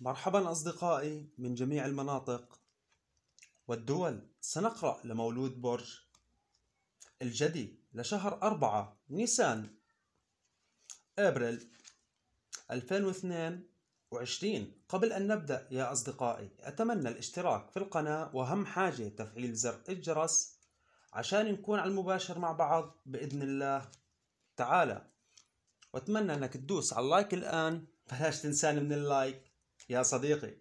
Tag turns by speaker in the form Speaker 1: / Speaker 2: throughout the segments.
Speaker 1: مرحبا أصدقائي من جميع المناطق والدول سنقرأ لمولود برج الجدي لشهر أربعة نيسان أبريل 2022 قبل أن نبدأ يا أصدقائي أتمنى الاشتراك في القناة وأهم حاجة تفعيل زر الجرس عشان نكون على المباشر مع بعض بإذن الله تعالى وأتمنى أنك تدوس على اللايك الآن بلاش تنساني من اللايك يا صديقي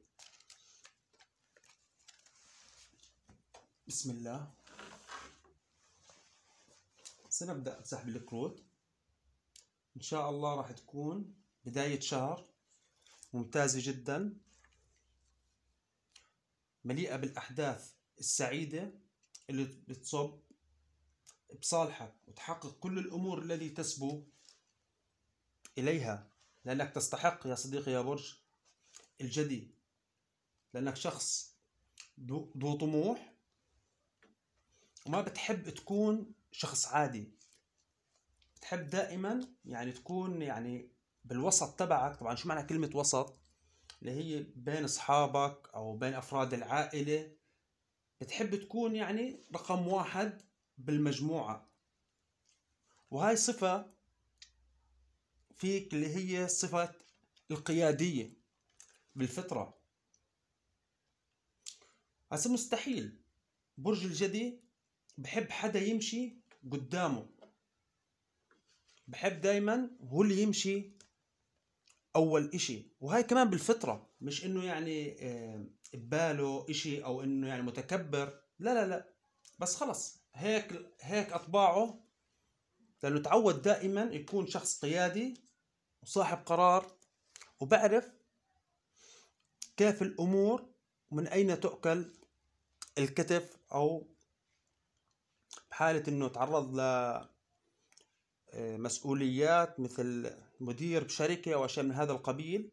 Speaker 1: بسم الله سنبدأ بسحب الكروت إن شاء الله راح تكون بداية شهر ممتازة جدا مليئة بالأحداث السعيدة اللي بتصب بصالحك وتحقق كل الأمور التي تسبو إليها لأنك تستحق يا صديقي يا برج الجديد لأنك شخص ذو طموح وما بتحب تكون شخص عادي بتحب دائما يعني تكون يعني بالوسط تبعك طبعا شو معنى كلمة وسط اللي هي بين أصحابك أو بين أفراد العائلة بتحب تكون يعني رقم واحد بالمجموعة وهاي صفة فيك اللي هي صفة القيادية بالفطرة هسه مستحيل برج الجدي بحب حدا يمشي قدامه بحب دايما هو اللي يمشي اول اشي وهاي كمان بالفطرة مش انه يعني آه، بباله اشي او انه يعني متكبر لا لا لا بس خلص هيك هيك اطباعه لانه تعود دائما يكون شخص قيادي وصاحب قرار وبعرف كاف الأمور من أين تؤكل الكتف أو بحالة أنه تعرض ل آه، مسؤوليات مثل مدير بشركة أو أشياء من هذا القبيل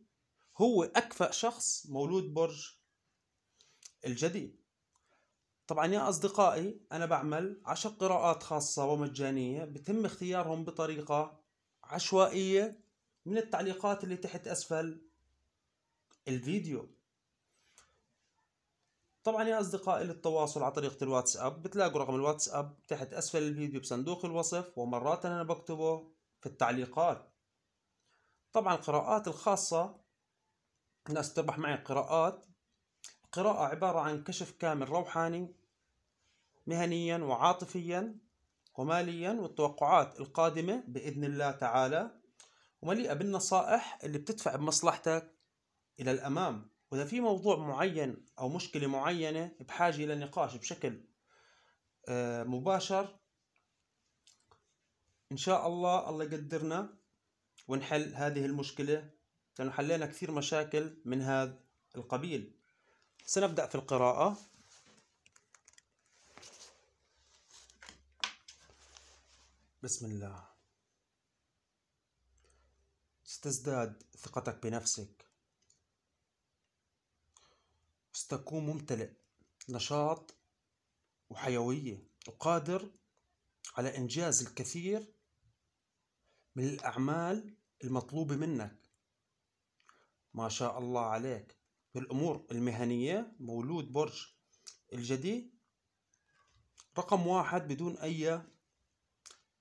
Speaker 1: هو أكفأ شخص مولود برج الجدي طبعا يا أصدقائي أنا بعمل عشر قراءات خاصة ومجانية بتم اختيارهم بطريقة عشوائية من التعليقات اللي تحت أسفل الفيديو طبعا يا أصدقائي للتواصل على طريقة الواتساب بتلاقوا رقم الواتساب تحت أسفل الفيديو بصندوق الوصف ومرات أنا بكتبه في التعليقات طبعا القراءات الخاصة الناس تربح معي قراءات القراءة عبارة عن كشف كامل روحاني مهنيا وعاطفيا وماليا والتوقعات القادمة بإذن الله تعالى ومليئة بالنصائح اللي بتدفع بمصلحتك إلى الأمام وإذا في موضوع معين أو مشكلة معينة بحاجة إلى نقاش بشكل آه، مباشر إن شاء الله الله يقدرنا ونحل هذه المشكلة لأنه حلينا كثير مشاكل من هذا القبيل سنبدأ في القراءة بسم الله ستزداد ثقتك بنفسك ستكون ممتلئ نشاط وحيوية وقادر على إنجاز الكثير من الأعمال المطلوبة منك ما شاء الله عليك بالأمور المهنية مولود برج الجدي رقم واحد بدون أي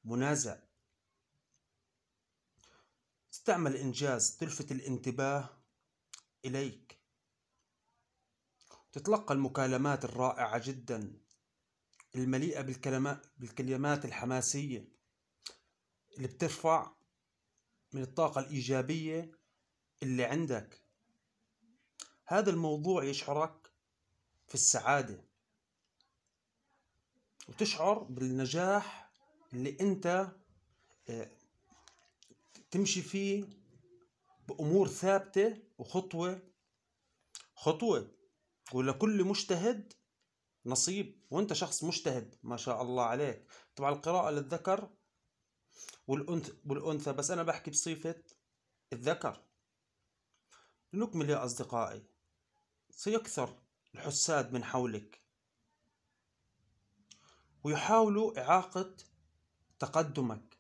Speaker 1: منازع استعمل إنجاز تلفت الانتباه إليك تتلقى المكالمات الرائعة جدا المليئة بالكلمات الحماسية اللي بترفع من الطاقة الإيجابية اللي عندك هذا الموضوع يشعرك في السعادة وتشعر بالنجاح اللي أنت آه، تمشي فيه بأمور ثابتة وخطوة خطوة ولكل مجتهد نصيب وانت شخص مجتهد ما شاء الله عليك طبعا القراءة للذكر والأنثى, والأنثى بس أنا بحكي بصفة الذكر نكمل يا أصدقائي سيكثر الحساد من حولك ويحاولوا إعاقة تقدمك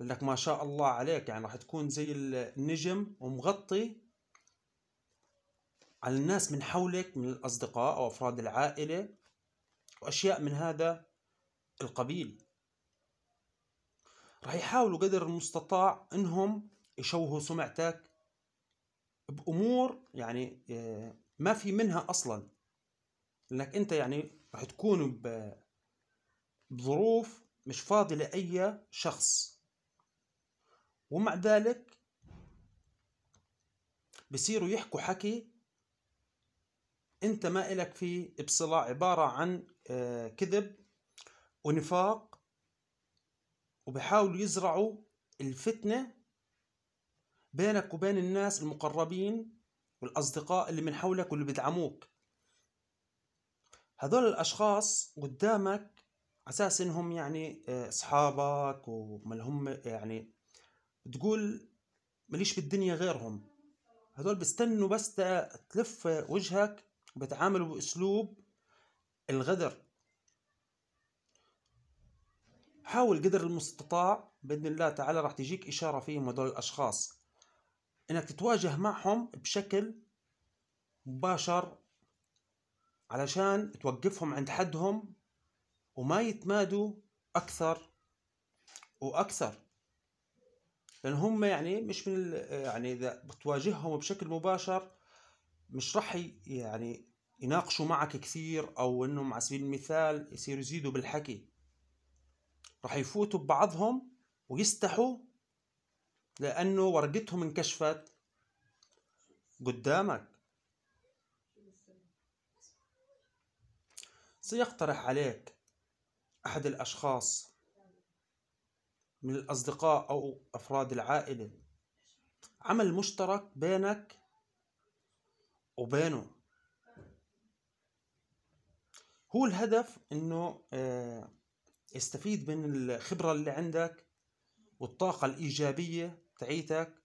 Speaker 1: لك ما شاء الله عليك يعني راح تكون زي النجم ومغطي على الناس من حولك من الأصدقاء أو أفراد العائلة وأشياء من هذا القبيل رح يحاولوا قدر المستطاع انهم يشوهوا سمعتك بامور يعني آه، ما في منها اصلا لانك انت يعني رح تكون بظروف مش فاضي لاي شخص ومع ذلك بصيروا يحكوا حكي انت ما إلك فيه بصلة عبارة عن آه، كذب ونفاق وبحاولوا يزرعوا الفتنة بينك وبين الناس المقربين والأصدقاء اللي من حولك واللي بيدعموك هذول الأشخاص قدامك أساس إنهم يعني آه، أصحابك وما هم يعني تقول ماليش بالدنيا غيرهم هذول بيستنوا بس تلف وجهك بتعاملوا باسلوب الغدر حاول قدر المستطاع باذن الله تعالى راح تجيك اشاره فيهم هذول الاشخاص انك تتواجه معهم بشكل مباشر علشان توقفهم عند حدهم وما يتمادوا اكثر واكثر لان هم يعني مش من يعني اذا بتواجههم بشكل مباشر مش راح يعني يناقشوا معك كثير او انهم على سبيل المثال يصيروا يزيدوا بالحكي راح يفوتوا ببعضهم ويستحوا لانه ورقتهم انكشفت قدامك سيقترح عليك احد الاشخاص من الاصدقاء او افراد العائله عمل مشترك بينك وبينه هو الهدف انه استفيد آه، من الخبرة اللي عندك والطاقة الإيجابية تعيتك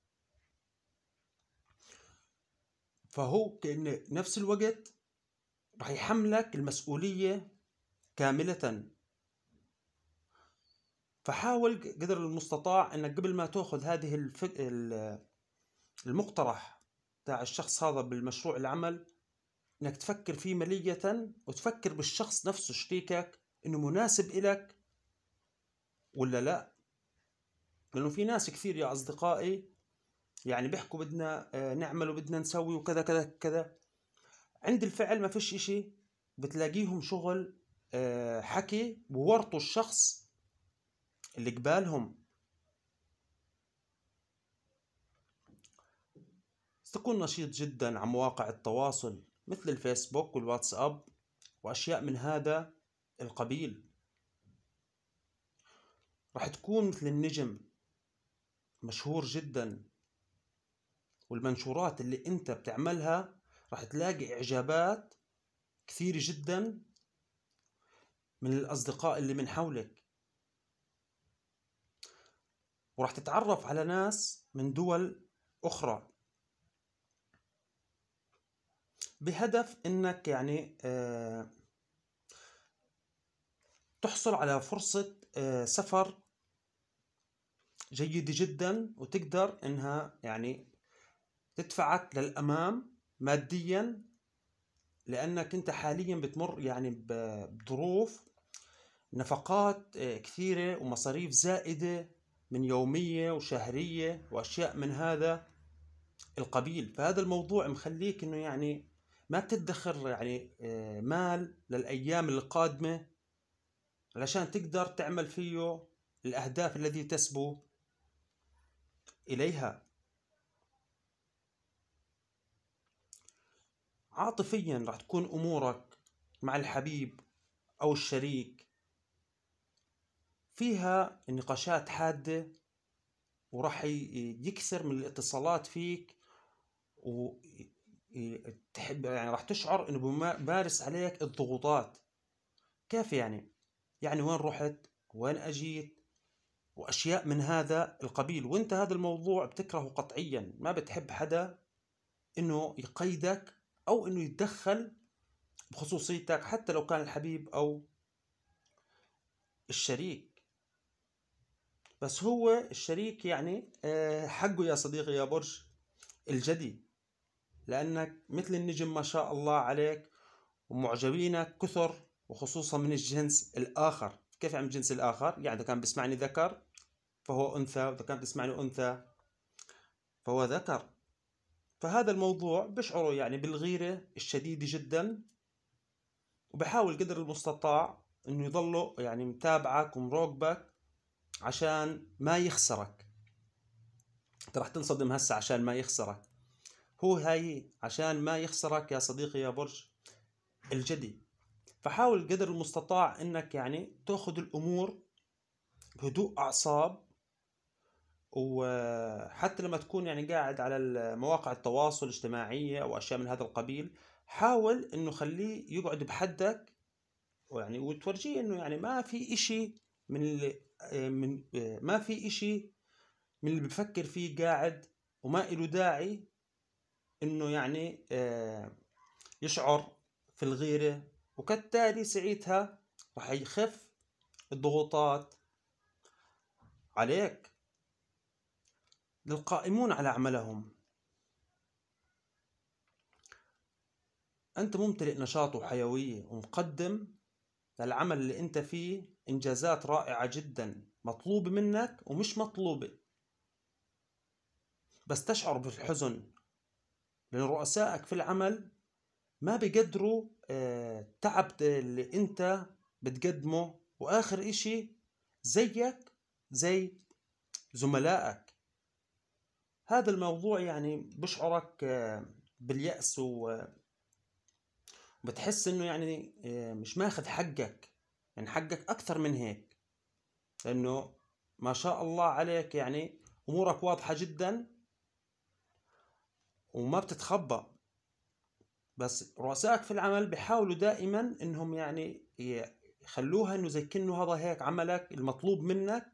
Speaker 1: فهو كأن نفس الوقت راح يحملك المسؤولية كاملة فحاول قدر المستطاع انك قبل ما تاخذ هذه المقترح تاع الشخص هذا بالمشروع العمل انك تفكر فيه ملية وتفكر بالشخص نفسه شريكك انه مناسب إلك ولا لا لانه في ناس كثير يا اصدقائي يعني بيحكوا بدنا آه، نعمل وبدنا نسوي وكذا كذا كذا عند الفعل ما فيش اشي بتلاقيهم شغل آه، حكي بورطوا الشخص اللي قبالهم تكون نشيط جدا على مواقع التواصل مثل الفيسبوك والواتساب وأشياء من هذا القبيل رح تكون مثل النجم مشهور جدا والمنشورات اللي انت بتعملها رح تلاقي اعجابات كثيرة جدا من الاصدقاء اللي من حولك ورح تتعرف على ناس من دول اخرى بهدف انك يعني آه، تحصل على فرصة آه، سفر جيدة جدا وتقدر انها يعني تدفعك للامام ماديا لانك انت حاليا بتمر يعني بظروف نفقات آه، كثيرة ومصاريف زائدة من يومية وشهرية واشياء من هذا القبيل فهذا الموضوع مخليك انه يعني ما تدخر يعني آه، مال للايام القادمه علشان تقدر تعمل فيه الاهداف التي تسبو اليها عاطفيا راح تكون امورك مع الحبيب او الشريك فيها نقاشات حاده وراح يكسر من الاتصالات فيك و تحب يعني راح تشعر انه بمارس عليك الضغوطات كيف يعني؟ يعني وين رحت؟ وين اجيت؟ واشياء من هذا القبيل وانت هذا الموضوع بتكرهه قطعيا ما بتحب حدا انه يقيدك او انه يتدخل بخصوصيتك حتى لو كان الحبيب او الشريك بس هو الشريك يعني آه، حقه يا صديقي يا برج الجدي لأنك مثل النجم ما شاء الله عليك ومعجبينك كثر وخصوصا من الجنس الآخر كيف عم الجنس الآخر؟ يعني إذا كان بيسمعني ذكر فهو أنثى وإذا كان بيسمعني أنثى فهو ذكر فهذا الموضوع بشعره يعني بالغيرة الشديدة جدا وبحاول قدر المستطاع انه يضله يعني متابعك ومراقبك عشان ما يخسرك انت رح تنصدم هسه عشان ما يخسرك هو هاي عشان ما يخسرك يا صديقي يا برج الجدي فحاول قدر المستطاع انك يعني تاخذ الامور بهدوء اعصاب وحتى لما تكون يعني قاعد على مواقع التواصل الاجتماعية أو أشياء من هذا القبيل حاول إنه خليه يقعد بحدك ويعني وتورجيه إنه يعني ما في إشي من اللي آه، من آه، ما في إشي من اللي بفكر فيه قاعد وما إله داعي انه يعني آه، يشعر في الغيرة وكالتالي ساعتها رح يخف الضغوطات عليك للقائمون على عملهم أنت ممتلئ نشاط وحيوية ومقدم للعمل اللي أنت فيه إنجازات رائعة جدا مطلوبة منك ومش مطلوبة بس تشعر بالحزن لرؤسائك في العمل ما بيقدروا التعب آه، اللي أنت بتقدمه وآخر إشي زيك زي زملائك هذا الموضوع يعني بشعرك آه، باليأس وبتحس آه، إنه يعني مش ماخذ حقك يعني حقك أكثر من هيك لأنه ما شاء الله عليك يعني أمورك واضحة جدا وما بتتخبى بس رؤسائك في العمل بيحاولوا دائما انهم يعني يخلوها انه زي كأنه هذا هيك عملك المطلوب منك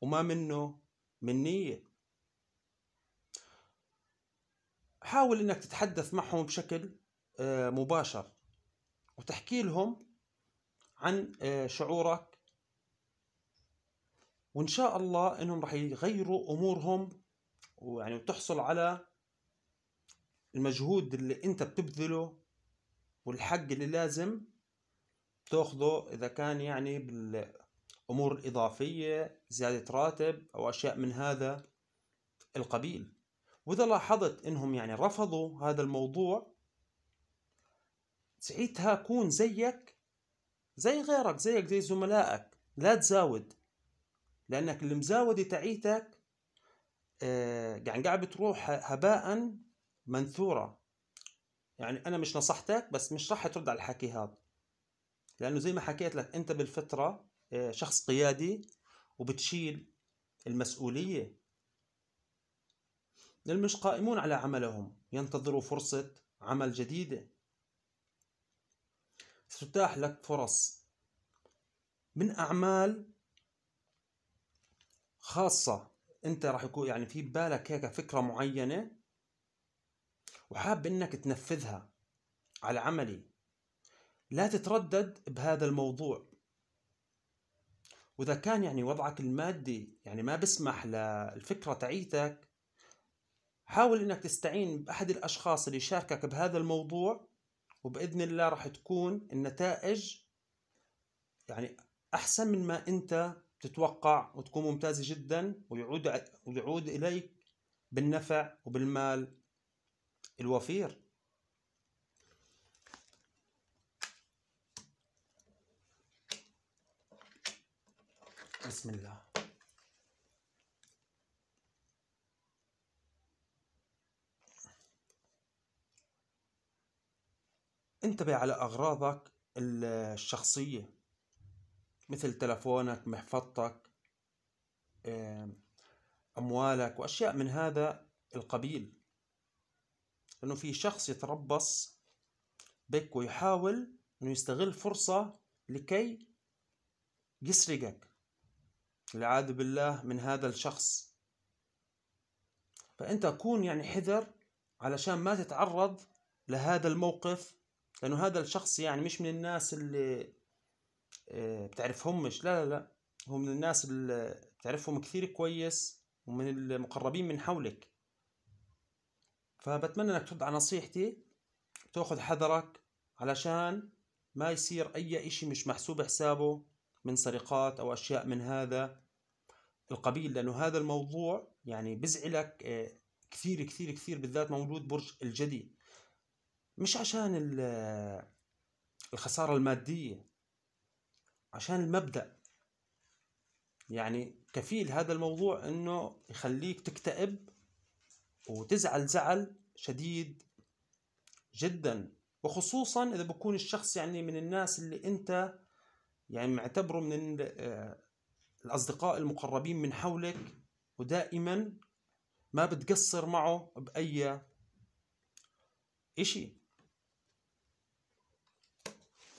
Speaker 1: وما منه من نية حاول انك تتحدث معهم بشكل آه، مباشر وتحكي لهم عن آه، شعورك وان شاء الله انهم رح يغيروا امورهم ويعني وتحصل على المجهود اللي انت بتبذله والحق اللي لازم تاخذه اذا كان يعني بالامور الاضافيه زياده راتب او اشياء من هذا القبيل واذا لاحظت انهم يعني رفضوا هذا الموضوع ساعتها كون زيك زي غيرك زيك زي زملائك لا تزاود لانك المزاوده تعيتك يعني آه، قاعد بتروح هباء منثوره يعني انا مش نصحتك بس مش راح ترد على الحكي هذا لانه زي ما حكيت لك انت بالفطره آه، شخص قيادي وبتشيل المسؤوليه المش قائمون على عملهم ينتظروا فرصه عمل جديده ستتاح لك فرص من اعمال خاصه انت راح يكون يعني في بالك هيك فكره معينه وحاب انك تنفذها على عملي لا تتردد بهذا الموضوع واذا كان يعني وضعك المادي يعني ما بسمح للفكره تعيتك حاول انك تستعين باحد الاشخاص اللي يشاركك بهذا الموضوع وباذن الله راح تكون النتائج يعني احسن من ما انت تتوقع وتكون ممتازه جدا ويعود ويعود اليك بالنفع وبالمال الوفير بسم الله انتبه على أغراضك الشخصية مثل تلفونك محفظتك أموالك وأشياء من هذا القبيل انه في شخص يتربص بك ويحاول انه يستغل فرصة لكي يسرقك والعياذ بالله من هذا الشخص فانت كون يعني حذر علشان ما تتعرض لهذا الموقف لانه هذا الشخص يعني مش من الناس اللي آه، بتعرفهمش لا لا لا هو من الناس اللي بتعرفهم كثير كويس ومن المقربين من حولك فبتمنى انك ترد على نصيحتي تاخذ حذرك علشان ما يصير اي اشي مش محسوب حسابه من سرقات او اشياء من هذا القبيل لانه هذا الموضوع يعني بزعلك آه، كثير كثير كثير بالذات مولود برج الجدي مش عشان آه، الخسارة المادية عشان المبدأ يعني كفيل هذا الموضوع انه يخليك تكتئب وتزعل زعل شديد جدا وخصوصا اذا بكون الشخص يعني من الناس اللي انت يعني معتبره من آه، الاصدقاء المقربين من حولك ودائما ما بتقصر معه باي اشي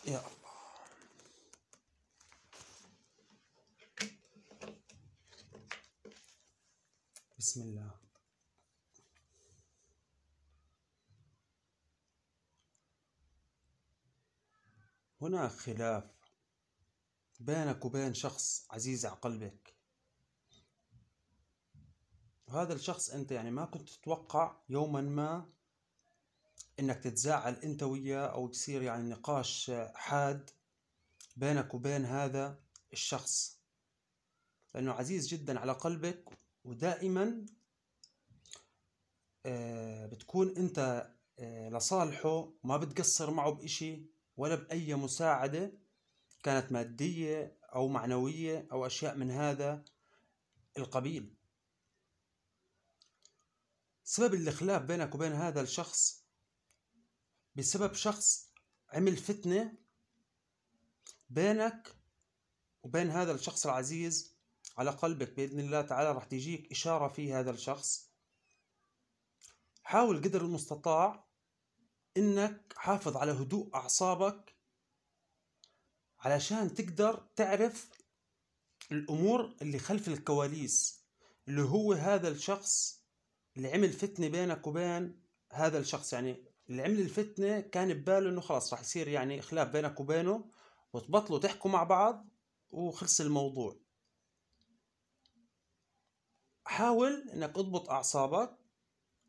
Speaker 1: يا الله بسم الله هناك خلاف بينك وبين شخص عزيز على قلبك وهذا الشخص انت يعني ما كنت تتوقع يوما ما انك تتزاعل انت وياه او يصير يعني نقاش حاد بينك وبين هذا الشخص لانه عزيز جدا على قلبك ودائما آه، بتكون انت آه، لصالحه ما بتقصر معه بإشي ولا بأي مساعدة كانت مادية أو معنوية أو أشياء من هذا القبيل سبب الخلاف بينك وبين هذا الشخص بسبب شخص عمل فتنة بينك وبين هذا الشخص العزيز على قلبك بإذن الله تعالى رح تجيك إشارة في هذا الشخص حاول قدر المستطاع انك حافظ على هدوء اعصابك علشان تقدر تعرف الامور اللي خلف الكواليس اللي هو هذا الشخص اللي عمل فتنه بينك وبين هذا الشخص يعني اللي عمل الفتنه كان بباله انه خلاص راح يصير يعني خلاف بينك وبينه وتبطلوا تحكوا مع بعض وخلص الموضوع حاول انك اضبط اعصابك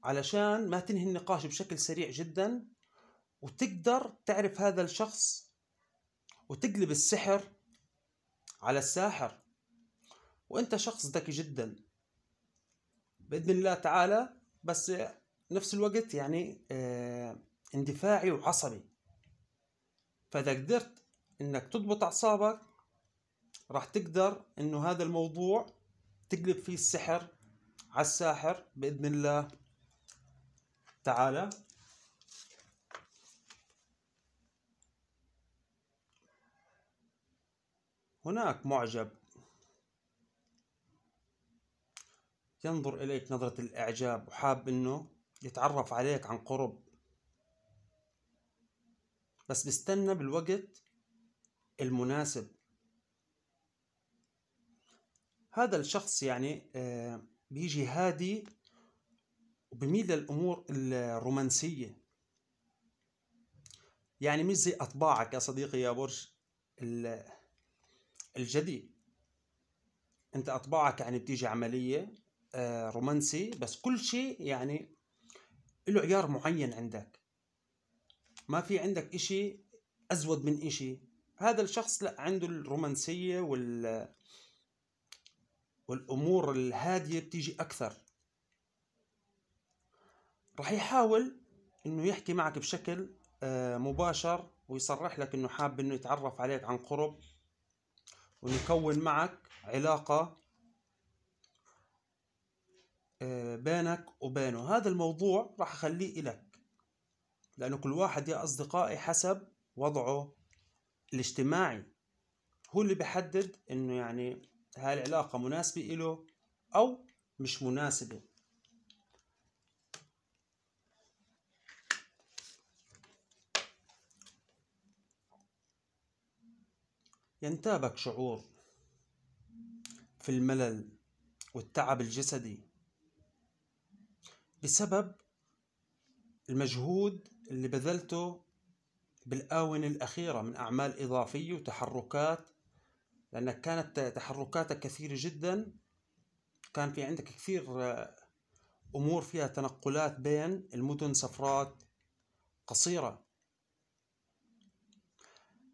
Speaker 1: علشان ما تنهي النقاش بشكل سريع جدا وتقدر تعرف هذا الشخص وتقلب السحر على الساحر وانت شخص ذكي جدا باذن الله تعالى بس نفس الوقت يعني آه، اندفاعي وعصبي فاذا قدرت انك تضبط اعصابك راح تقدر انه هذا الموضوع تقلب فيه السحر على الساحر باذن الله تعالى هناك معجب ينظر إليك نظرة الإعجاب وحاب إنه يتعرف عليك عن قرب بس بستنى بالوقت المناسب هذا الشخص يعني آه، بيجي هادي وبميل للأمور الرومانسية يعني مش زي أطباعك يا صديقي يا برج الجدي انت اطباعك يعني بتيجي عمليه آه، رومانسي بس كل شيء يعني له عيار معين عندك ما في عندك إشي ازود من إشي هذا الشخص لا عنده الرومانسيه وال والامور الهاديه بتيجي اكثر راح يحاول انه يحكي معك بشكل آه، مباشر ويصرح لك انه حاب انه يتعرف عليك عن قرب ونكون معك علاقة آه، بينك وبينه هذا الموضوع راح أخليه إلك لأنه كل واحد يا أصدقائي حسب وضعه الاجتماعي هو اللي بحدد إنه يعني هاي العلاقة مناسبة إله أو مش مناسبة ينتابك شعور في الملل والتعب الجسدي بسبب المجهود اللي بذلته بالآونة الأخيرة من أعمال إضافية وتحركات لأنك كانت تحركاتك كثيرة جدا كان في عندك كثير آه، أمور فيها تنقلات بين المدن سفرات قصيرة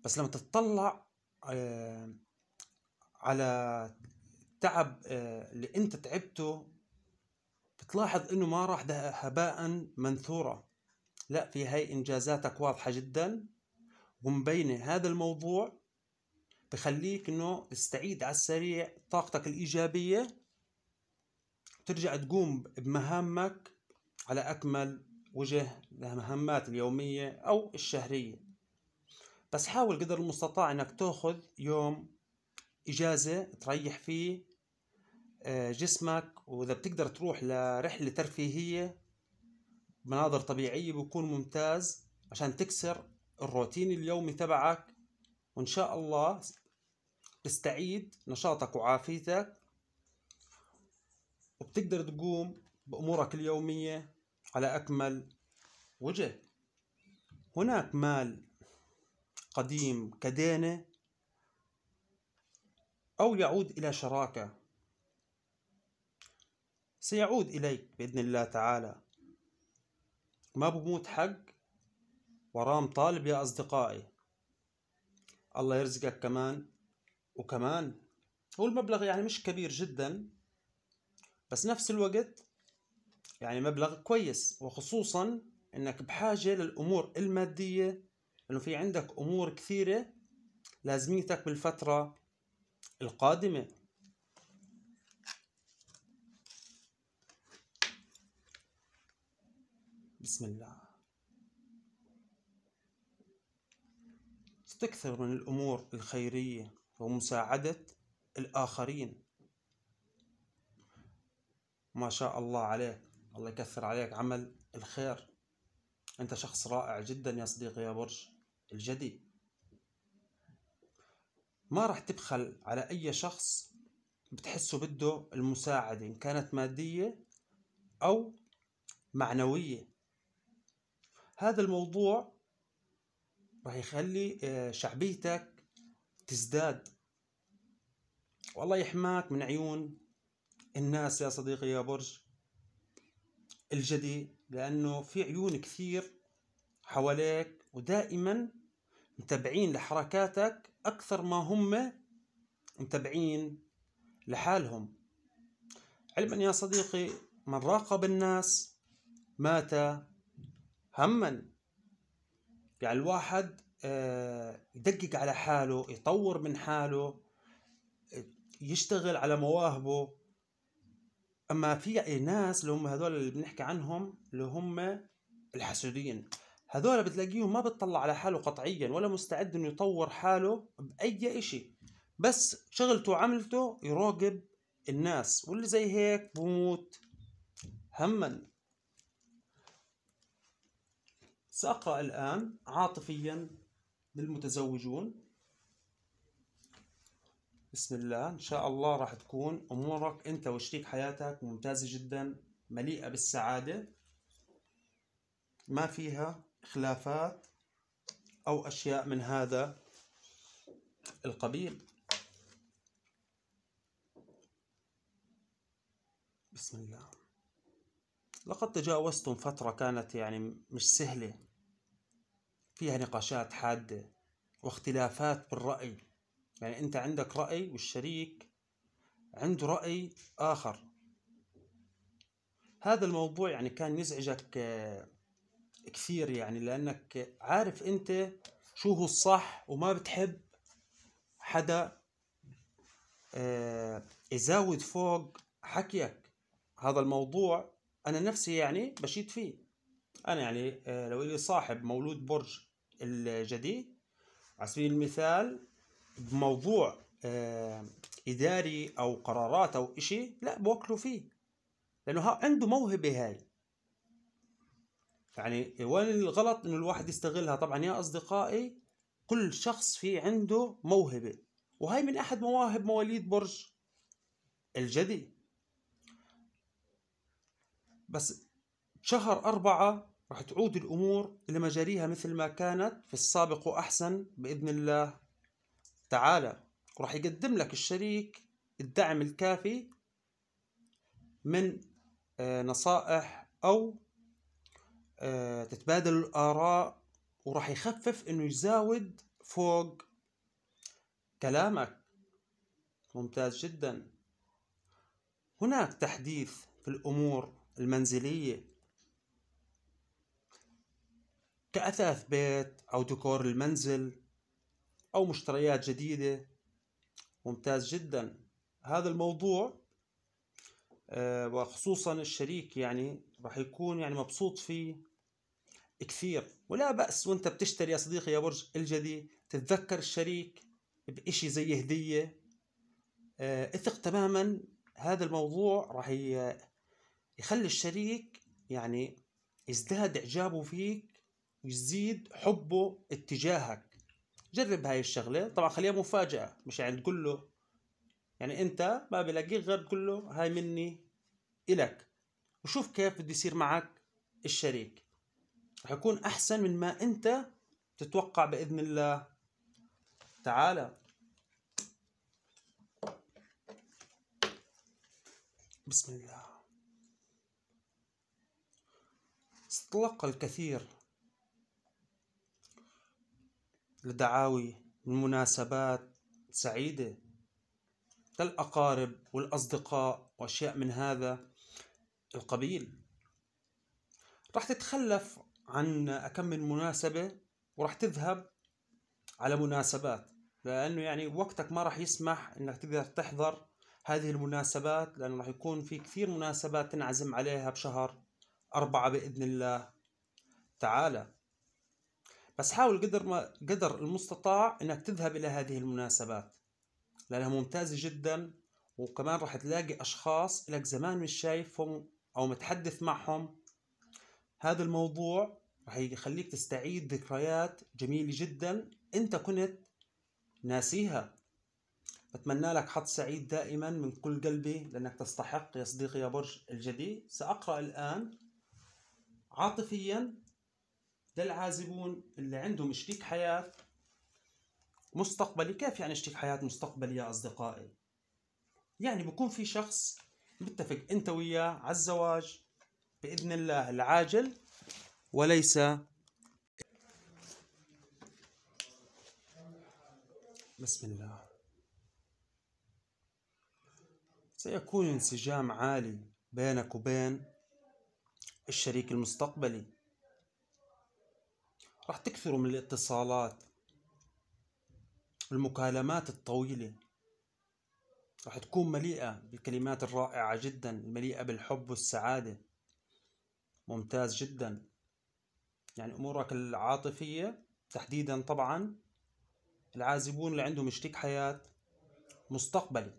Speaker 1: بس لما تتطلع آه، على تعب آه، اللي انت تعبته بتلاحظ انه ما راح هباء منثورة لا في هاي انجازاتك واضحه جدا ومبينه هذا الموضوع بخليك انه تستعيد على السريع طاقتك الايجابيه وترجع تقوم بمهامك على اكمل وجه لمهامات اليوميه او الشهريه بس حاول قدر المستطاع انك تاخذ يوم اجازه تريح فيه آه، جسمك واذا بتقدر تروح لرحله ترفيهيه مناظر طبيعيه بكون ممتاز عشان تكسر الروتين اليومي تبعك وان شاء الله تستعيد نشاطك وعافيتك وبتقدر تقوم بامورك اليوميه على اكمل وجه هناك مال قديم كدينة أو يعود إلى شراكة سيعود إليك بإذن الله تعالى ما بموت حق ورام طالب يا أصدقائي الله يرزقك كمان وكمان هو المبلغ يعني مش كبير جدا بس نفس الوقت يعني مبلغ كويس وخصوصا انك بحاجة للامور المادية انه في عندك امور كثيره لازميتك بالفتره القادمه بسم الله تكثر من الأمور الخيرية ومساعدة الآخرين ما شاء الله عليك الله يكثر عليك عمل الخير أنت شخص رائع جدا يا صديقي يا برج الجديد ما راح تبخل على أي شخص بتحسه بده المساعدة إن كانت مادية أو معنوية هذا الموضوع راح يخلي آه، شعبيتك تزداد والله يحماك من عيون الناس يا صديقي يا برج الجدي لأنه في عيون كثير حواليك ودائما متابعين لحركاتك أكثر ما هم متابعين لحالهم علما يا صديقي من راقب الناس مات هما يعني الواحد آه، يدقق على حاله يطور من حاله يشتغل على مواهبه اما في ناس اللي هم هذول اللي بنحكي عنهم اللي هم الحسودين هذول بتلاقيهم ما بتطلع على حاله قطعيا ولا مستعد انه يطور حاله باي اشي بس شغلته وعملته يراقب الناس واللي زي هيك بموت هما سأقرأ الآن عاطفيا للمتزوجون بسم الله إن شاء الله راح تكون أمورك أنت وشريك حياتك ممتازة جدا مليئة بالسعادة ما فيها خلافات أو أشياء من هذا القبيل بسم الله لقد تجاوزتم فترة كانت يعني مش سهلة فيها نقاشات حادة واختلافات بالرأي يعني أنت عندك رأي والشريك عنده رأي آخر هذا الموضوع يعني كان يزعجك آه، كثير يعني لانك عارف انت شو هو الصح وما بتحب حدا آه، يزاود فوق حكيك هذا الموضوع انا نفسي يعني بشيد فيه انا يعني آه، لو لي صاحب مولود برج الجدي على سبيل المثال بموضوع آه، اداري او قرارات او اشي لا بوكله فيه لانه عنده موهبه هاي يعني وين الغلط انه الواحد يستغلها طبعا يا اصدقائي كل شخص في عنده موهبه وهي من احد مواهب مواليد برج الجدي بس شهر أربعة رح تعود الأمور لمجاريها مثل ما كانت في السابق وأحسن بإذن الله تعالى ورح يقدم لك الشريك الدعم الكافي من آه، نصائح أو آه، تتبادل الآراء وراح يخفف إنه يزاود فوق كلامك ممتاز جدا هناك تحديث في الأمور المنزلية كأثاث بيت أو ديكور المنزل أو مشتريات جديدة ممتاز جدا هذا الموضوع آه، وخصوصا الشريك يعني راح يكون يعني مبسوط فيه كثير ولا بأس وانت بتشتري يا صديقي يا برج الجدي تتذكر الشريك بإشي زي هدية آه، اثق تماما هذا الموضوع راح يخلي الشريك يعني يزداد إعجابه فيك ويزيد حبه اتجاهك جرب هاي الشغلة طبعا خليها مفاجأة مش يعني تقول له يعني انت ما بلاقيك غير تقول له هاي مني إلك وشوف كيف بده يصير معك الشريك رح يكون احسن من ما انت تتوقع باذن الله تعالى بسم الله استطلق الكثير لدعاوي المناسبات سعيدة للأقارب والأصدقاء وأشياء من هذا القبيل راح تتخلف عن كم من مناسبه وراح تذهب على مناسبات لانه يعني وقتك ما راح يسمح انك تقدر تحضر هذه المناسبات لانه راح يكون في كثير مناسبات تنعزم عليها بشهر أربعة بإذن الله تعالى بس حاول قدر ما قدر المستطاع انك تذهب الى هذه المناسبات لانها ممتازة جدا وكمان راح تلاقي اشخاص لك زمان مش شايفهم او متحدث معهم هذا الموضوع رح يخليك تستعيد ذكريات جميلة جدا أنت كنت ناسيها بتمنى لك حظ سعيد دائما من كل قلبي لأنك تستحق يا صديقي يا برج الجدي سأقرأ الآن عاطفيا للعازبون اللي عندهم شريك حياة مستقبلي كيف يعني شريك حياة مستقبلي يا أصدقائي يعني بكون في شخص متفق أنت وياه على الزواج بإذن الله العاجل وليس بسم الله سيكون انسجام عالي بينك وبين الشريك المستقبلي راح تكثروا من الاتصالات المكالمات الطويلة راح تكون مليئة بالكلمات الرائعة جدا المليئة بالحب والسعادة ممتاز جدا يعني امورك العاطفيه تحديدا طبعا العازبون اللي عندهم شريك حياه مستقبلي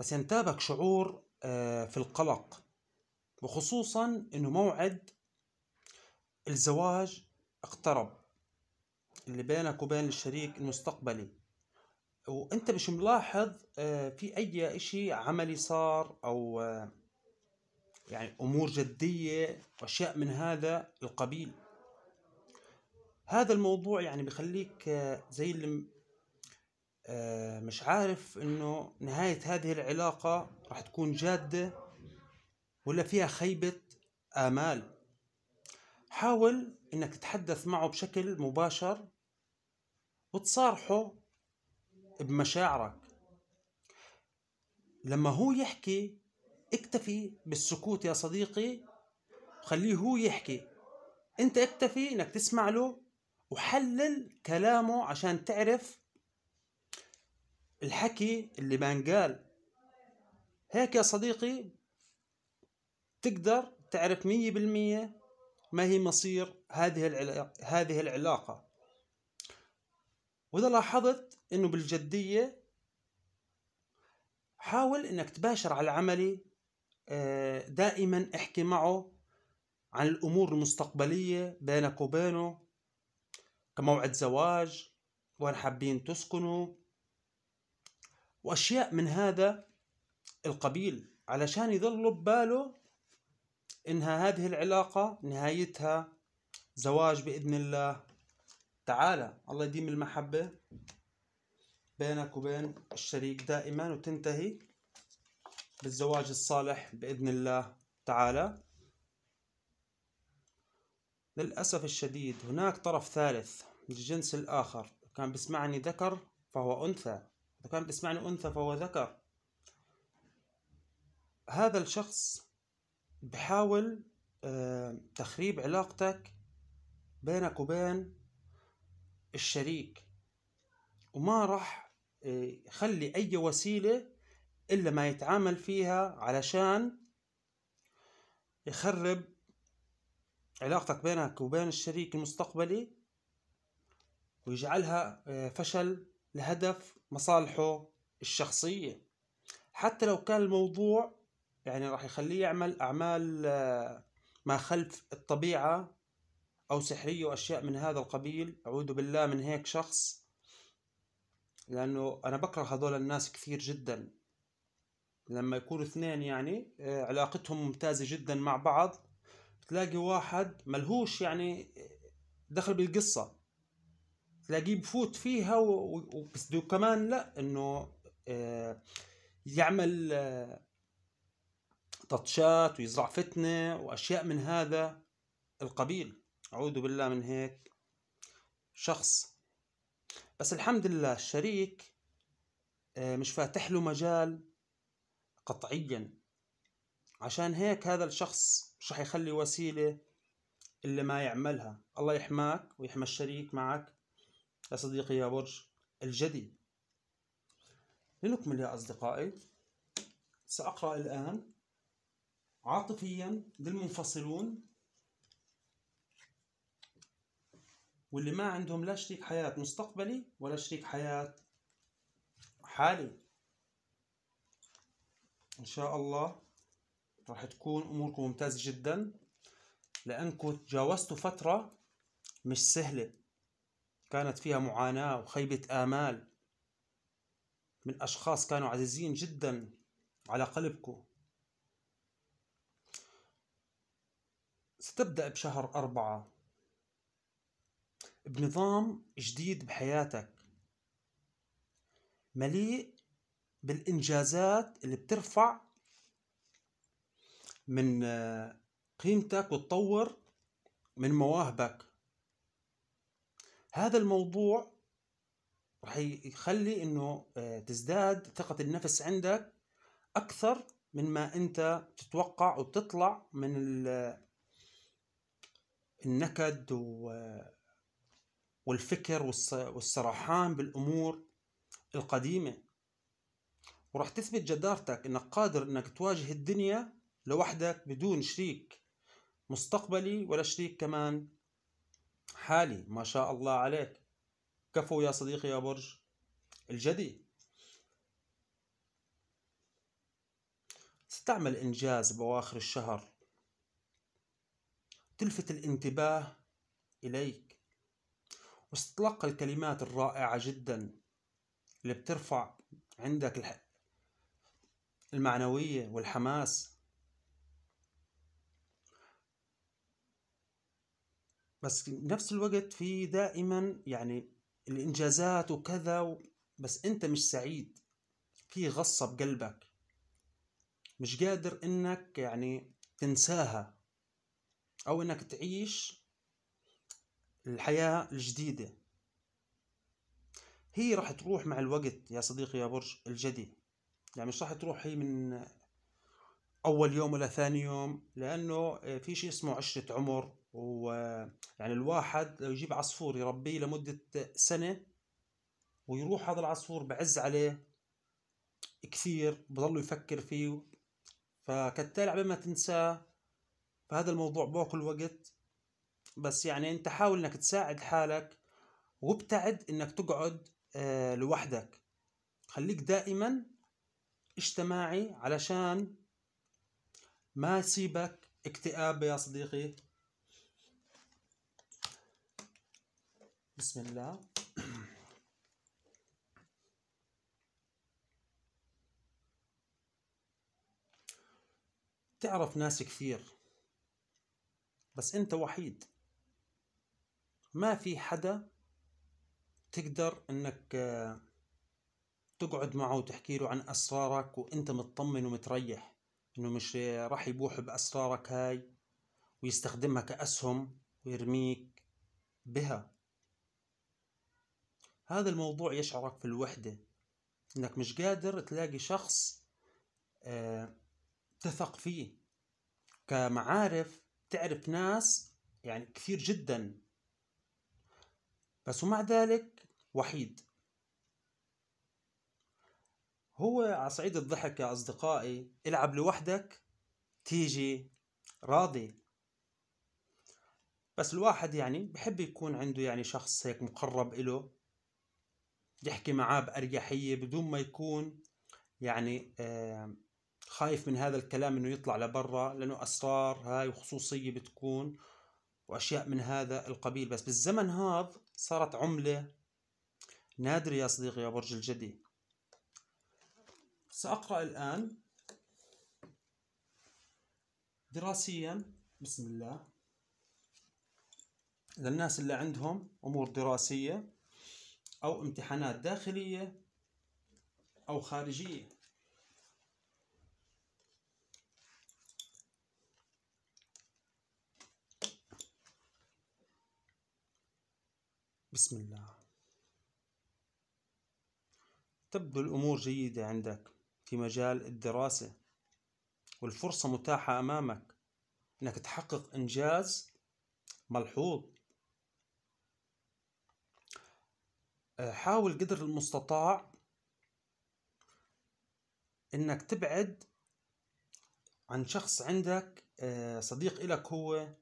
Speaker 1: بس ينتابك شعور آه، في القلق وخصوصا انه موعد الزواج اقترب اللي بينك وبين الشريك المستقبلي وانت مش ملاحظ آه، في اي اشي عملي صار او آه، يعني أمور جدية وأشياء من هذا القبيل هذا الموضوع يعني بخليك آه، زي اللي آه، مش عارف انه نهاية هذه العلاقة راح تكون جادة ولا فيها خيبة آمال حاول انك تتحدث معه بشكل مباشر وتصارحه بمشاعرك لما هو يحكي اكتفي بالسكوت يا صديقي خليه هو يحكي انت اكتفي انك تسمع له وحلل كلامه عشان تعرف الحكي اللي بنقال هيك يا صديقي تقدر تعرف مية بالمية ما هي مصير هذه العلاقة هذه العلاقة وإذا لاحظت إنه بالجدية حاول إنك تباشر على العملي آه، دائما احكي معه عن الأمور المستقبلية بينك وبينه كموعد زواج وين حابين تسكنوا وأشياء من هذا القبيل علشان يظلوا بباله إنها هذه العلاقة نهايتها زواج بإذن الله تعالى الله يديم المحبة بينك وبين الشريك دائما وتنتهي للزواج الصالح بإذن الله تعالى للأسف الشديد هناك طرف ثالث للجنس الآخر كان بيسمعني ذكر فهو أنثى إذا كان بيسمعني أنثى فهو ذكر هذا الشخص بحاول آه، تخريب علاقتك بينك وبين الشريك وما راح آه، يخلي أي وسيلة إلا ما يتعامل فيها علشان يخرب علاقتك بينك وبين الشريك المستقبلي ويجعلها آه، فشل لهدف مصالحه الشخصية حتى لو كان الموضوع يعني راح يخليه يعمل أعمال آه، ما خلف الطبيعة أو سحرية وأشياء من هذا القبيل أعوذ بالله من هيك شخص لأنه أنا بكره هذول الناس كثير جدا لما يكونوا اثنين يعني آه، علاقتهم ممتازة جدا مع بعض تلاقي واحد ملهوش يعني آه، دخل بالقصة تلاقيه بفوت فيها دو كمان لا انه آه، يعمل تطشات ويزرع فتنة واشياء من هذا القبيل اعوذ بالله من هيك شخص بس الحمد لله الشريك مش فاتح له مجال قطعيا عشان هيك هذا الشخص مش رح يخلي وسيلة اللي ما يعملها الله يحماك ويحمى الشريك معك يا صديقي يا برج الجدي لنكمل يا أصدقائي سأقرأ الآن عاطفيا للمنفصلون واللي ما عندهم لا شريك حياة مستقبلي ولا شريك حياة حالي ان شاء الله راح تكون اموركم ممتازه جدا لانكم تجاوزتوا فتره مش سهله كانت فيها معاناه وخيبه امال من اشخاص كانوا عزيزين جدا على قلبكم ستبدأ بشهر أربعة بنظام جديد بحياتك مليء بالإنجازات اللي بترفع من آه، قيمتك وتطور من مواهبك هذا الموضوع رح يخلي انه آه، تزداد ثقة النفس عندك اكثر من ما انت تتوقع وتطلع من آه، النكد والفكر والصراحان بالامور القديمة وراح تثبت جدارتك انك قادر انك تواجه الدنيا لوحدك بدون شريك مستقبلي ولا شريك كمان حالي ما شاء الله عليك كفو يا صديقي يا برج الجدي ستعمل إنجاز بأواخر الشهر تلفت الانتباه إليك وستتلقى الكلمات الرائعة جدا اللي بترفع عندك المعنوية والحماس بس بنفس الوقت في دائما يعني الإنجازات وكذا بس أنت مش سعيد في غصة بقلبك مش قادر إنك يعني تنساها أو إنك تعيش الحياة الجديدة هي راح تروح مع الوقت يا صديقي يا برج الجدي يعني مش راح تروحي من اول يوم ولا ثاني يوم لانه آه، في شيء اسمه عشره عمر ويعني آه، الواحد لو يجيب عصفور يربيه لمده سنه ويروح هذا العصفور بعز عليه كثير بضله يفكر فيه فكالتالي عبما ما تنساه فهذا الموضوع باكل وقت بس يعني انت حاول انك تساعد حالك وابتعد انك تقعد آه، لوحدك خليك دائما اجتماعي علشان ما سيبك اكتئاب يا صديقي بسم الله تعرف ناس كثير بس انت وحيد ما في حدا تقدر انك آه، تقعد معه وتحكي له عن أسرارك وأنت مطمن ومتريح إنه مش راح يبوح بأسرارك هاي ويستخدمها كأسهم ويرميك بها هذا الموضوع يشعرك في الوحدة إنك مش قادر تلاقي شخص آه، تثق فيه كمعارف تعرف ناس يعني كثير جدا بس ومع ذلك وحيد هو على صعيد الضحك يا أصدقائي العب لوحدك تيجي راضي بس الواحد يعني بحب يكون عنده يعني شخص هيك مقرب إله يحكي معاه بأريحية بدون ما يكون يعني آه، خايف من هذا الكلام انه يطلع لبرا لانه اسرار هاي وخصوصيه بتكون واشياء من هذا القبيل بس بالزمن هذا صارت عمله نادره يا صديقي يا برج الجدي سأقرأ الآن دراسيا بسم الله للناس اللي عندهم أمور دراسية أو امتحانات داخلية أو خارجية بسم الله تبدو الأمور جيدة عندك في مجال الدراسة والفرصة متاحة أمامك إنك تحقق إنجاز ملحوظ آه، حاول قدر المستطاع إنك تبعد عن شخص عندك آه، صديق إلك هو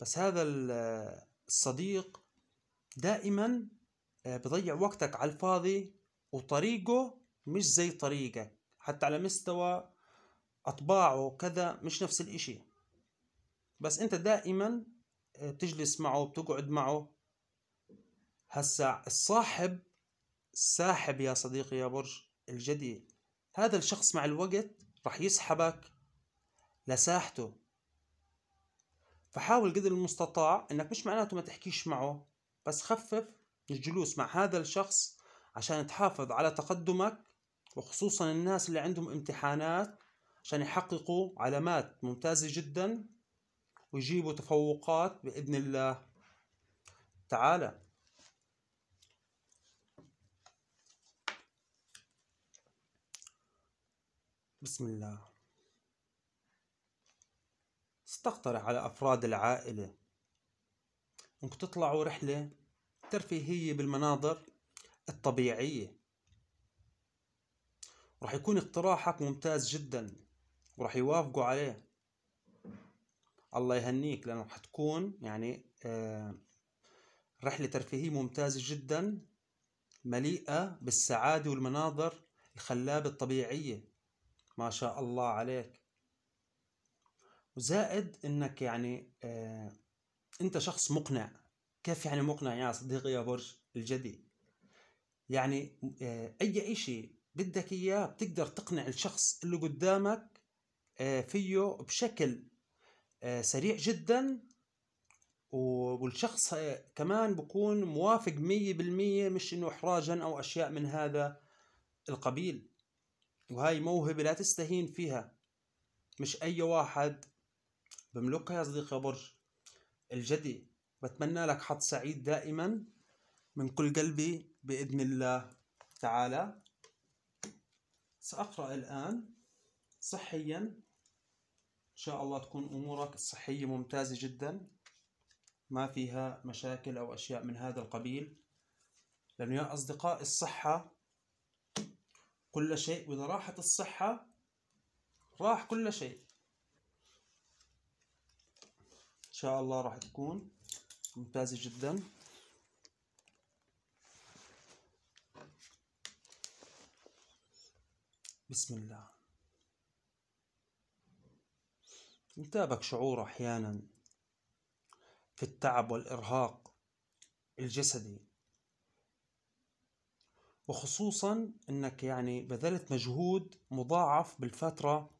Speaker 1: بس هذا آه، الصديق دائما بضيع وقتك على الفاضي وطريقه مش زي طريقك حتى على مستوى أطباعه وكذا مش نفس الإشي بس أنت دائما آه، بتجلس معه وبتقعد معه هسا الصاحب ساحب يا صديقي يا برج الجدي هذا الشخص مع الوقت رح يسحبك لساحته فحاول قدر المستطاع انك مش معناته ما تحكيش معه بس خفف الجلوس مع هذا الشخص عشان تحافظ على تقدمك وخصوصا الناس اللي عندهم امتحانات عشان يحققوا علامات ممتازة جدا ويجيبوا تفوقات بإذن الله تعالى بسم الله استقترح على أفراد العائلة إنكم تطلعوا رحلة ترفيهية بالمناظر الطبيعية راح يكون اقتراحك ممتاز جدا وراح يوافقوا عليه الله يهنيك لأنه رح تكون يعني آه، رحلة ترفيهية ممتازة جدا مليئة بالسعادة والمناظر الخلابة الطبيعية ما شاء الله عليك وزائد انك يعني آه انت شخص مقنع كيف يعني مقنع يا صديقي يا برج الجدي يعني آه اي شيء بدك اياه بتقدر تقنع الشخص اللي قدامك آه، فيه بشكل آه، سريع جدا والشخص آه، كمان بكون موافق مية بالمية مش انه احراجا او اشياء من هذا القبيل وهاي موهبة لا تستهين فيها مش اي واحد بملكها يا صديقي يا برج الجدي بتمنى لك حظ سعيد دائما من كل قلبي بإذن الله تعالى سأقرأ الآن صحيا إن شاء الله تكون أمورك الصحية ممتازة جدا ما فيها مشاكل أو أشياء من هذا القبيل لأنه يا أصدقاء الصحة كل شيء وإذا راحت الصحة راح كل شيء إن شاء الله راح تكون ممتازة جداً بسم الله انتابك شعور أحيانا في التعب والإرهاق الجسدي وخصوصا أنك يعني بذلت مجهود مضاعف بالفترة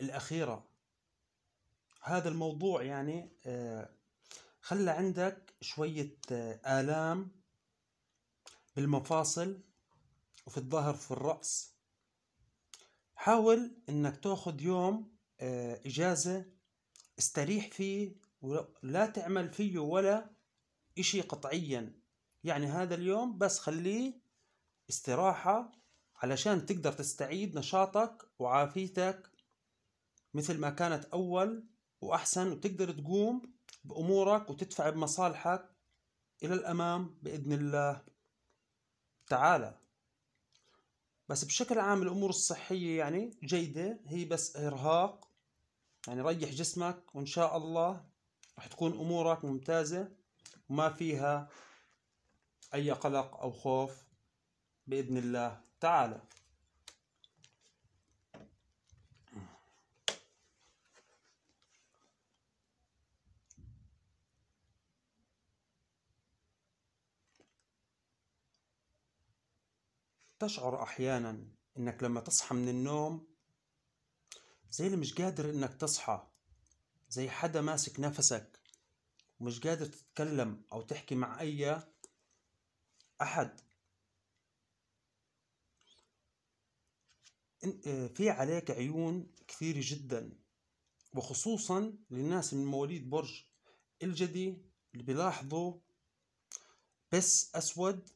Speaker 1: الأخيرة هذا الموضوع يعني آه، خلى عندك شوية آه، آلام بالمفاصل وفي الظهر في الرأس حاول انك تاخذ يوم آه، اجازة استريح فيه ولا تعمل فيه ولا اشي قطعيا يعني هذا اليوم بس خليه استراحة علشان تقدر تستعيد نشاطك وعافيتك مثل ما كانت أول وأحسن وتقدر تقوم بأمورك وتدفع بمصالحك إلى الأمام بإذن الله تعالى بس بشكل عام الامور الصحيه يعني جيده هي بس ارهاق يعني ريح جسمك وان شاء الله رح تكون امورك ممتازه وما فيها اي قلق او خوف باذن الله تعالى تشعر أحيانا إنك لما تصحى من النوم زي اللي مش قادر إنك تصحى زي حدا ماسك نفسك ومش قادر تتكلم أو تحكي مع أي أحد آه، في عليك عيون كثيرة جدا وخصوصا للناس من مواليد برج الجدي اللي بيلاحظوا بس أسود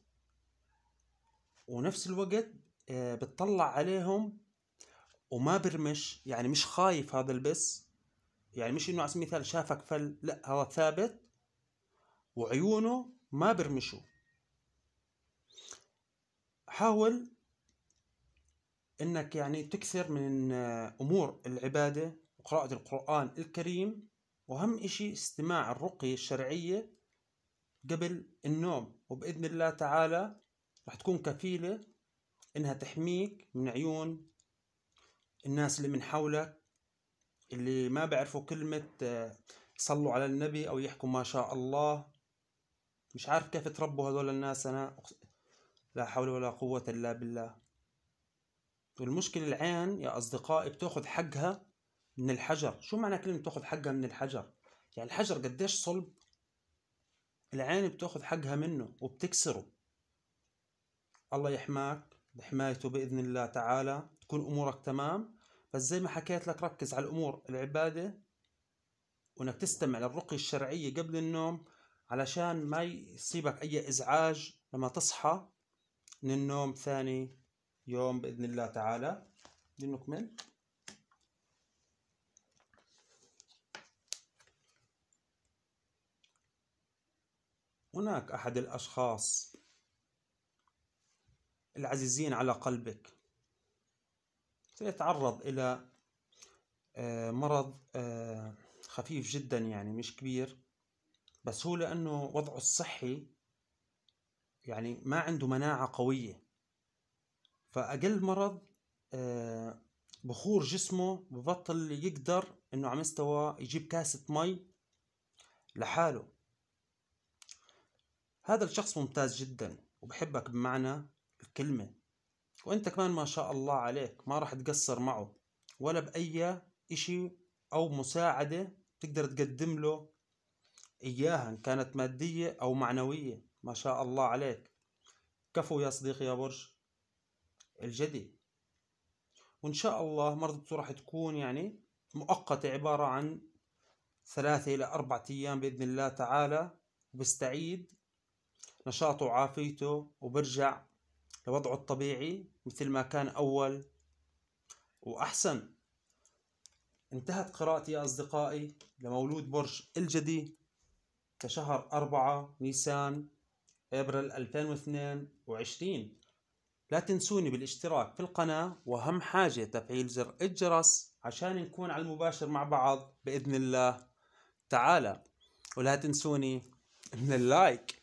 Speaker 1: ونفس الوقت آه، بتطلع عليهم وما برمش يعني مش خايف هذا البس يعني مش انه على سبيل المثال شافك فل لا هذا ثابت وعيونه ما برمشوا حاول انك يعني تكثر من آه، امور العباده وقراءه القران الكريم واهم اشي استماع الرقيه الشرعيه قبل النوم وباذن الله تعالى رح تكون كفيلة إنها تحميك من عيون الناس اللي من حولك اللي ما بيعرفوا كلمة آه، صلوا على النبي أو يحكوا ما شاء الله مش عارف كيف تربوا هذول الناس أنا لا حول ولا قوة إلا بالله والمشكلة العين يا أصدقائي بتاخذ حقها من الحجر شو معنى كلمة بتاخذ حقها من الحجر يعني الحجر قديش صلب العين بتاخذ حقها منه وبتكسره الله يحماك بحمايته باذن الله تعالى تكون امورك تمام بس زي ما حكيت لك ركز على الامور العباده وانك تستمع للرقيه الشرعيه قبل النوم علشان ما يصيبك اي ازعاج لما تصحى من النوم ثاني يوم باذن الله تعالى لنكمل هناك احد الاشخاص العزيزين على قلبك سيتعرض إلى آه، مرض آه، خفيف جدا يعني مش كبير بس هو لأنه وضعه الصحي يعني ما عنده مناعة قوية فأقل مرض آه، بخور جسمه ببطل يقدر انه على مستوى يجيب كاسة مي لحاله هذا الشخص ممتاز جدا وبحبك بمعنى الكلمة وانت كمان ما شاء الله عليك ما راح تقصر معه ولا بأي اشي او مساعدة تقدر تقدم له اياها إن كانت مادية او معنوية ما شاء الله عليك كفو يا صديقي يا برج الجدي وان شاء الله مرضته راح تكون يعني مؤقتة عبارة عن ثلاثة إلى أربعة أيام بإذن الله تعالى وبستعيد نشاطه وعافيته وبرجع لوضعه الطبيعي مثل ما كان أول وأحسن انتهت قراءتي يا أصدقائي لمولود برج الجدي كشهر أربعة نيسان أبريل 2022 لا تنسوني بالاشتراك في القناة وأهم حاجة تفعيل زر الجرس عشان نكون على المباشر مع بعض بإذن الله تعالى ولا تنسوني من اللايك